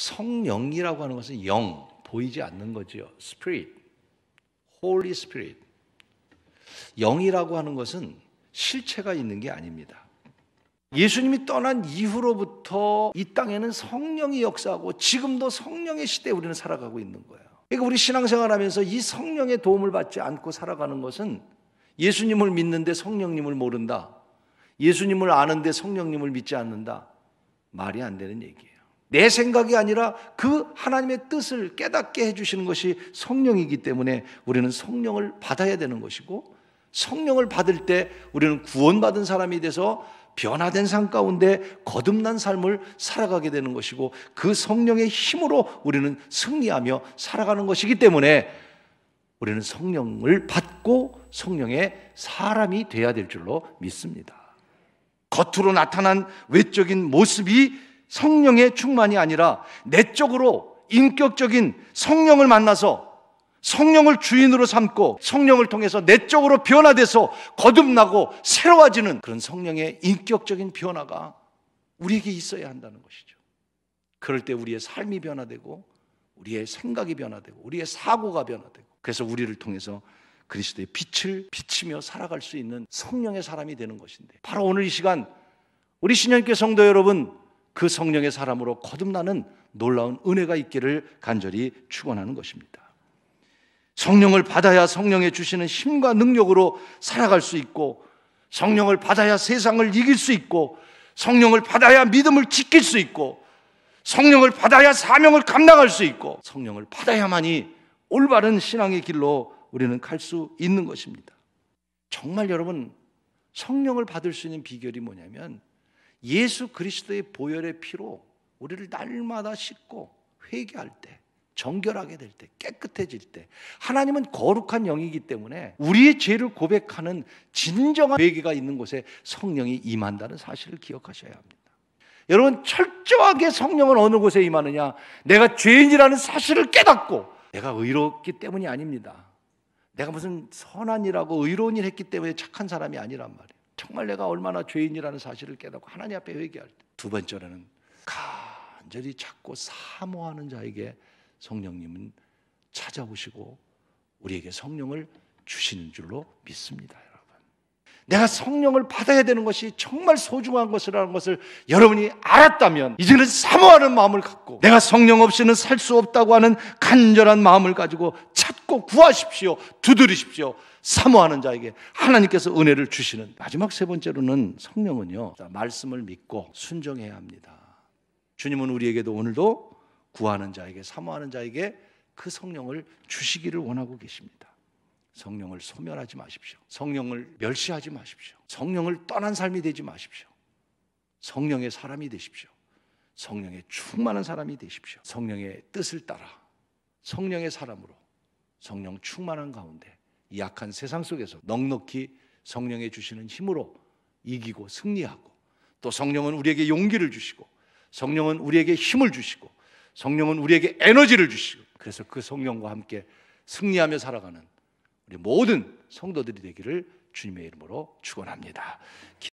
성령이라고 하는 것은 영, 보이지 않는 거지요. Spirit, Holy Spirit. 영이라고 하는 것은 실체가 있는 게 아닙니다. 예수님이 떠난 이후로부터 이 땅에는 성령이 역사하고 지금도 성령의 시대에 우리는 살아가고 있는 거예요. 그러니까 우리 신앙생활 하면서 이 성령의 도움을 받지 않고 살아가는 것은 예수님을 믿는데 성령님을 모른다. 예수님을 아는데 성령님을 믿지 않는다. 말이 안 되는 얘기예요. 내 생각이 아니라 그 하나님의 뜻을 깨닫게 해주시는 것이 성령이기 때문에 우리는 성령을 받아야 되는 것이고 성령을 받을 때 우리는 구원받은 사람이 돼서 변화된 삶 가운데 거듭난 삶을 살아가게 되는 것이고 그 성령의 힘으로 우리는 승리하며 살아가는 것이기 때문에 우리는 성령을 받고 성령의 사람이 돼야 될 줄로 믿습니다. 겉으로 나타난 외적인 모습이 성령의 충만이 아니라 내적으로 인격적인 성령을 만나서 성령을 주인으로 삼고 성령을 통해서 내적으로 변화돼서 거듭나고 새로워지는 그런 성령의 인격적인 변화가 우리에게 있어야 한다는 것이죠. 그럴 때 우리의 삶이 변화되고 우리의 생각이 변화되고 우리의 사고가 변화되고 그래서 우리를 통해서 그리스도의 빛을 비치며 살아갈 수 있는 성령의 사람이 되는 것인데 바로 오늘 이 시간 우리 신현교 성도 여러분 그 성령의 사람으로 거듭나는 놀라운 은혜가 있기를 간절히 축원하는 것입니다. 성령을 받아야 성령에 주시는 힘과 능력으로 살아갈 수 있고 성령을 받아야 세상을 이길 수 있고 성령을 받아야 믿음을 지킬 수 있고 성령을 받아야 사명을 감당할 수 있고 성령을 받아야만이 올바른 신앙의 길로 우리는 갈 수 있는 것입니다. 정말 여러분 성령을 받을 수 있는 비결이 뭐냐면 예수 그리스도의 보혈의 피로 우리를 날마다 씻고 회개할 때 정결하게 될 때, 깨끗해질 때, 하나님은 거룩한 영이기 때문에 우리의 죄를 고백하는 진정한 회개가 있는 곳에 성령이 임한다는 사실을 기억하셔야 합니다. 여러분, 철저하게 성령은 어느 곳에 임하느냐? 내가 죄인이라는 사실을 깨닫고, 내가 의롭기 때문이 아닙니다. 내가 무슨 선한 일하고 의로운 일 했기 때문에 착한 사람이 아니란 말이에요. 정말 내가 얼마나 죄인이라는 사실을 깨닫고 하나님 앞에 회개할 때. 두 번째로는 간절히 찾고 사모하는 자에게 성령님은 찾아오시고 우리에게 성령을 주시는 줄로 믿습니다, 여러분. 내가 성령을 받아야 되는 것이 정말 소중한 것이라는 것을 여러분이 알았다면 이제는 사모하는 마음을 갖고 내가 성령 없이는 살 수 없다고 하는 간절한 마음을 가지고 찾고 구하십시오. 두드리십시오. 사모하는 자에게 하나님께서 은혜를 주시는 마지막 세 번째로는 성령은요. 말씀을 믿고 순종해야 합니다. 주님은 우리에게도 오늘도 구하는 자에게 사모하는 자에게 그 성령을 주시기를 원하고 계십니다. 성령을 소멸하지 마십시오. 성령을 멸시하지 마십시오. 성령을 떠난 삶이 되지 마십시오. 성령의 사람이 되십시오. 성령의 충만한 사람이 되십시오. 성령의 뜻을 따라 성령의 사람으로 성령 충만한 가운데 약한 세상 속에서 넉넉히 성령의 주시는 힘으로 이기고 승리하고 또 성령은 우리에게 용기를 주시고 성령은 우리에게 힘을 주시고 성령은 우리에게 에너지를 주시고 그래서 그 성령과 함께 승리하며 살아가는 우리 모든 성도들이 되기를 주님의 이름으로 축원합니다.